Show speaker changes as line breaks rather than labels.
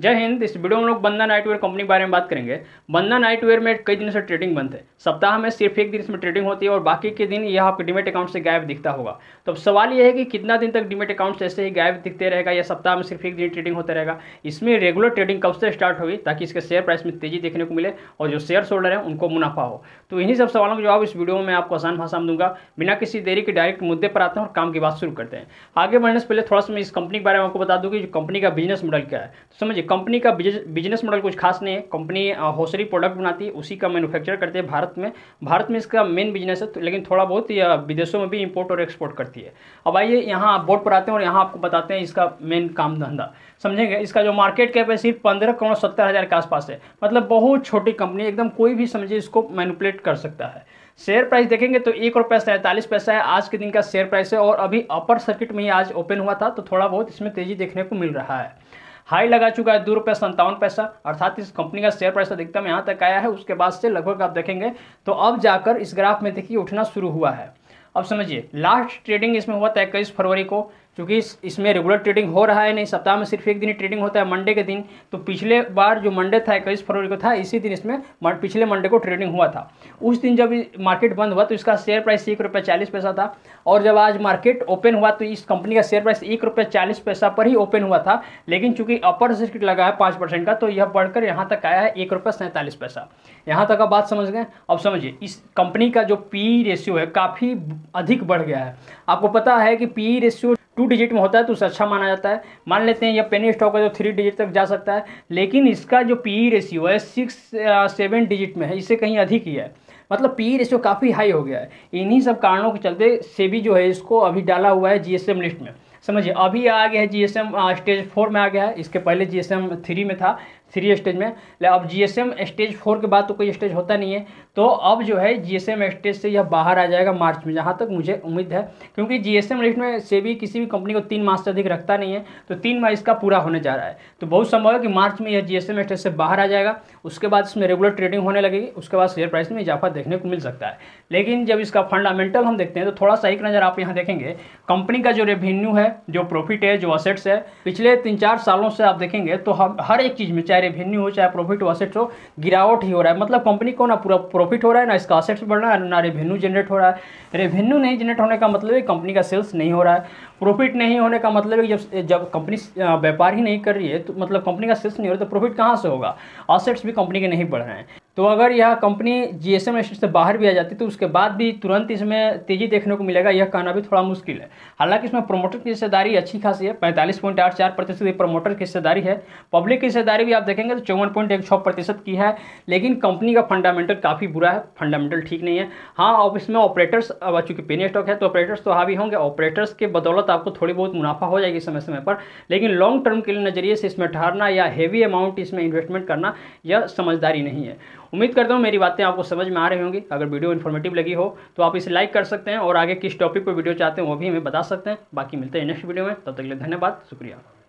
जय हिंद इस वीडियो में लोग बंदा नाइटवेयर कंपनी के बारे में बात करेंगे बंदा नाइटवेयर में कई दिनों से ट्रेडिंग बंद है सप्ताह में सिर्फ एक दिन इसमें ट्रेडिंग होती है और बाकी के दिन यह आपके डिमेट अकाउंट से गायब दिखता होगा तो अब सवाल यह है कि कितना दिन तक डिमेट अकाउंट ऐसे ही गायब दिखते रहेगा या सप्ताह में सिर्फ एक दिन ट्रेडिंग होता रहेगा इसमें रेगुलर ट्रेडिंग कब से स्टार्ट होगी ताकि इसके शेयर प्राइस में तेजी देखने को मिले और जो शेयर होल्डर हैं उनको मुनाफा हो तो इन्हीं सब सवालों का जवाब इस वीडियो में आपको आसान भाषा में दूंगा बिना किसी देरी के डायरेक्ट मुद्दे पर आते हैं और काम की बात शुरू करते हैं आगे बढ़ने से पहले थोड़ा सा मैं इस कंपनी के बारे में आपको बता दूँगी कि जो कंपनी का बिजनेस मॉडल क्या है तो समझिए कंपनी का बिजनेस मॉडल कुछ खास नहीं है कंपनी होसरी प्रोडक्ट बनाती है उसी का मैन्युफैक्चर करते हैं भारत में भारत में इसका मेन बिजनेस है तो लेकिन थोड़ा बहुत विदेशों में भी इम्पोर्ट और एक्सपोर्ट करती है अब आइए यहाँ आप बोर्ड पर आते हैं और यहाँ आपको बताते हैं इसका मेन काम धंधा समझेंगे इसका जो मार्केट कैप है सिर्फ पंद्रह करोड़ सत्तर हज़ार के आसपास है मतलब बहुत छोटी कंपनी एकदम कोई भी समझिए इसको मैनुपलेट कर सकता है शेयर प्राइस देखेंगे तो एक रुपये सैंतालीस पैसा है आज के दिन का शेयर प्राइस है और अभी अपर सर्किट में ही आज ओपन हुआ था तो थोड़ा बहुत इसमें तेज़ी देखने को मिल रहा है हाई लगा चुका है दो रुपये संतावन पैसा अर्थात इस कंपनी का शेयर प्राइस अधिकतम यहाँ तक आया है उसके बाद से लगभग आप देखेंगे तो अब जाकर इस ग्राफ में देखिए उठना शुरू हुआ है अब समझिए लास्ट ट्रेडिंग इसमें हुआ था इक्कीस फरवरी को क्योंकि इस, इसमें रेगुलर ट्रेडिंग हो रहा है नहीं सप्ताह में सिर्फ एक दिन ही ट्रेडिंग होता है मंडे के दिन तो पिछले बार जो मंडे था इक्कीस फरवरी को था इसी दिन इसमें पिछले मंडे को ट्रेडिंग हुआ था उस दिन जब मार्केट बंद हुआ तो इसका शेयर प्राइस एक रुपये चालीस पैसा था और जब आज मार्केट ओपन हुआ तो इस कंपनी का शेयर प्राइस एक रुपये चालीस पैसा पर ही ओपन हुआ था लेकिन चूंकि अपर सर्किट लगा है पाँच परसेंट का तो यह बढ़कर यहाँ तक आया है एक रुपये सैंतालीस पैसा यहाँ तक आप बात समझ गए अब समझिए इस कंपनी का जो पी रेशियो है काफ़ी अधिक बढ़ गया है आपको पता है कि पी रेशियो टू डिजिट में होता है तो उसे अच्छा माना जाता है मान लेते हैं यह पेनी स्टॉक है तो थ्री डिजिट तक जा सकता है लेकिन इसका जो पी ई रेशियो है सिक्स सेवन डिजिट में है इससे कहीं अधिक ही है मतलब पी ई रेशियो काफ़ी हाई हो गया है इन्हीं सब कारणों के चलते सेबी जो है इसको अभी डाला हुआ है एम लिस्ट में समझिए अभी आ गया है जी स्टेज फोर में आ गया है इसके पहले जी थ्री में था थ्री स्टेज में ले अब जी स्टेज फोर के बाद तो कोई स्टेज होता नहीं है तो अब जो है जी स्टेज से यह बाहर आ जाएगा मार्च में जहाँ तक मुझे उम्मीद है क्योंकि जी एस लिस्ट में से भी किसी भी कंपनी को तीन माह से अधिक रखता नहीं है तो तीन माह इसका पूरा होने जा रहा है तो बहुत संभव है कि मार्च में यह जी स्टेज से बाहर आ जाएगा उसके बाद इसमें रेगुलर ट्रेडिंग होने लगेगी उसके बाद शेयर प्राइस में इजाफा देखने को मिल सकता है लेकिन जब इसका फंडामेंटल हम देखते हैं तो थोड़ा सा एक नज़र आप यहाँ देखेंगे कंपनी का जो रेवेन्यू है जो प्रॉफिट है जो असेट्स है पिछले तीन चार सालों से आप देखेंगे तो हम हर एक चीज़ में चाहे रेवेन्यू हो चाहे प्रॉफिट हो असेट्स हो गिरावट ही हो रहा है मतलब कंपनी को ना पूरा प्रॉफिट हो रहा है ना इसका असेट्स बढ़ रहा है ना रेवेन्यू जनरेट हो रहा है रेवेन्यू नहीं जनरेट होने का मतलब है कंपनी का सेल्स नहीं हो रहा है प्रॉफिट नहीं होने का मतलब है जब जब कंपनी व्यापार ही नहीं कर रही है तो मतलब कंपनी का सेल्स नहीं हो रहा तो प्रॉफिट कहाँ से होगा असेट्स भी कंपनी के नहीं बढ़ रहे हैं तो अगर यह कंपनी जी एस एम से बाहर भी आ जाती तो उसके बाद भी तुरंत इसमें तेजी देखने को मिलेगा यह कहना भी थोड़ा मुश्किल है हालांकि इसमें प्रमोटर की हिस्सेदारी अच्छी खासी है पैंतालीस पॉइंट आठ चार प्रतिशत प्रमोटर की हिस्सेदारी है पब्लिक की हिस्सेदारी भी आप देखेंगे तो चौवन पॉइंट एक छः प्रतिशत की है लेकिन कंपनी का फंडामेंटल काफ़ी बुरा है फंडामेंटल ठीक नहीं है हाँ अब इसमें ऑपरेटर्स अब चूँकि पेनी स्टॉक है तो ऑपरेटर्स तो हावी होंगे ऑपरेटर्स के बदौलत आपको थोड़ी बहुत मुनाफा हो जाएगी समय समय पर लेकिन लॉन्ग टर्म के लिए नज़रिए से इसमें ठहरना या हैवी अमाउंट इसमें इन्वेस्टमेंट करना यह समझदारी नहीं है उम्मीद करता हूँ मेरी बातें आपको समझ में आ रही होंगी अगर वीडियो इन्फॉर्मेटिव लगी हो तो आप इसे लाइक कर सकते हैं और आगे किस टॉपिक पर वीडियो चाहते हैं वो भी हमें बता सकते हैं बाकी मिलते हैं नेक्स्ट वीडियो में तब तक के लिए धन्यवाद शुक्रिया